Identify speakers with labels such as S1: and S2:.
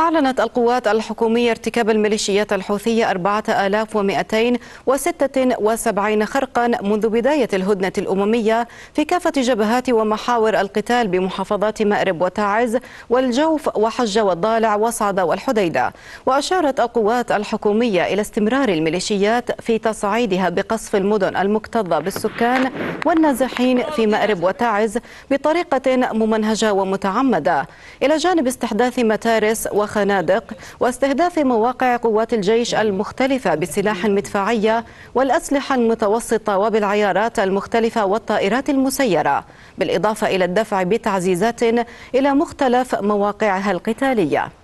S1: أعلنت القوات الحكومية ارتكاب الميليشيات الحوثية 4276 خرقا منذ بداية الهدنة الأممية في كافة جبهات ومحاور القتال بمحافظات مأرب وتعز والجوف وحجة والضالع وصعدة والحديدة وأشارت القوات الحكومية إلى استمرار الميليشيات في تصعيدها بقصف المدن المكتظة بالسكان والنازحين في مأرب وتعز بطريقة ممنهجة ومتعمدة إلى جانب استحداث متارس و وخنادق واستهداف مواقع قوات الجيش المختلفة بالسلاح المدفعية والأسلحة المتوسطة وبالعيارات المختلفة والطائرات المسيرة بالإضافة إلى الدفع بتعزيزات إلى مختلف مواقعها القتالية